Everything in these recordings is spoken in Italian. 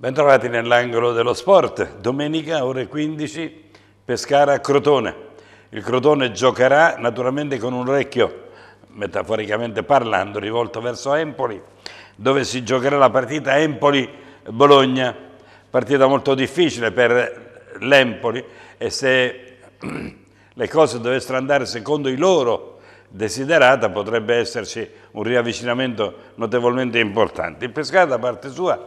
Bentrovati nell'angolo dello sport. Domenica ore 15 Pescara-Crotone. Il Crotone giocherà naturalmente con un orecchio, metaforicamente parlando, rivolto verso Empoli, dove si giocherà la partita Empoli-Bologna. Partita molto difficile per l'Empoli e se le cose dovessero andare secondo i loro desiderata potrebbe esserci un riavvicinamento notevolmente importante. Il Pescara da parte sua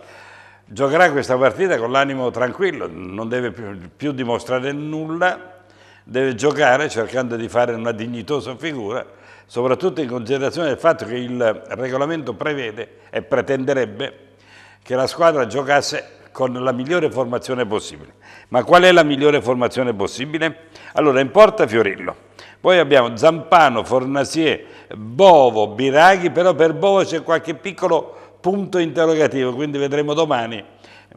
Giocherà questa partita con l'animo tranquillo, non deve più, più dimostrare nulla, deve giocare cercando di fare una dignitosa figura, soprattutto in considerazione del fatto che il regolamento prevede e pretenderebbe che la squadra giocasse con la migliore formazione possibile. Ma qual è la migliore formazione possibile? Allora, in porta Fiorillo. Poi abbiamo Zampano, Fornasier, Bovo, Biraghi, però per Bovo c'è qualche piccolo punto interrogativo, quindi vedremo domani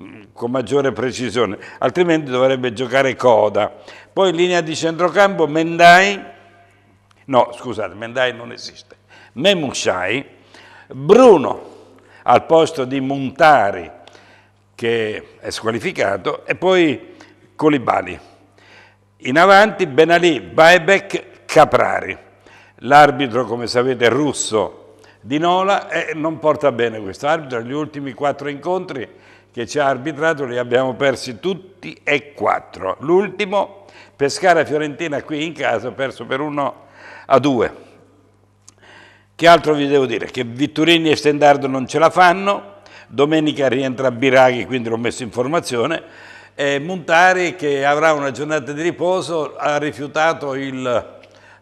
mm, con maggiore precisione, altrimenti dovrebbe giocare Coda. Poi in linea di centrocampo Mendai, no scusate, Mendai non esiste, Memushai, Bruno al posto di Montari che è squalificato e poi Colibali. In avanti Benalì, Baebek, Caprari. L'arbitro, come sapete, è russo di Nola eh, non porta bene questo arbitro, gli ultimi quattro incontri che ci ha arbitrato li abbiamo persi tutti e quattro. L'ultimo, Pescara-Fiorentina qui in casa, perso per 1 a 2. Che altro vi devo dire? Che Vitturini e Stendardo non ce la fanno, domenica rientra Biraghi, quindi l'ho messo in formazione, e Montari, che avrà una giornata di riposo, ha rifiutato il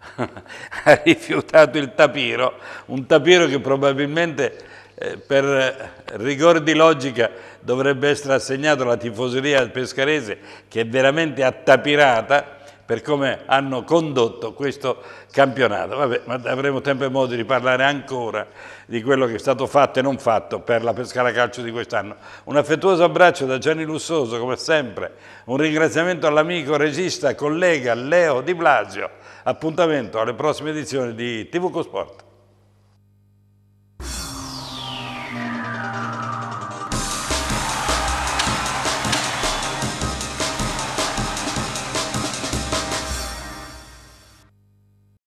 ha rifiutato il tapiro, un tapiro che probabilmente eh, per rigore di logica dovrebbe essere assegnato alla tifoseria pescarese che è veramente attapirata per come hanno condotto questo campionato. Vabbè, ma avremo tempo e modo di parlare ancora di quello che è stato fatto e non fatto per la Pescara Calcio di quest'anno. Un affettuoso abbraccio da Gianni Lussoso, come sempre, un ringraziamento all'amico regista, collega Leo Di Blasio. Appuntamento alle prossime edizioni di TV Cosport.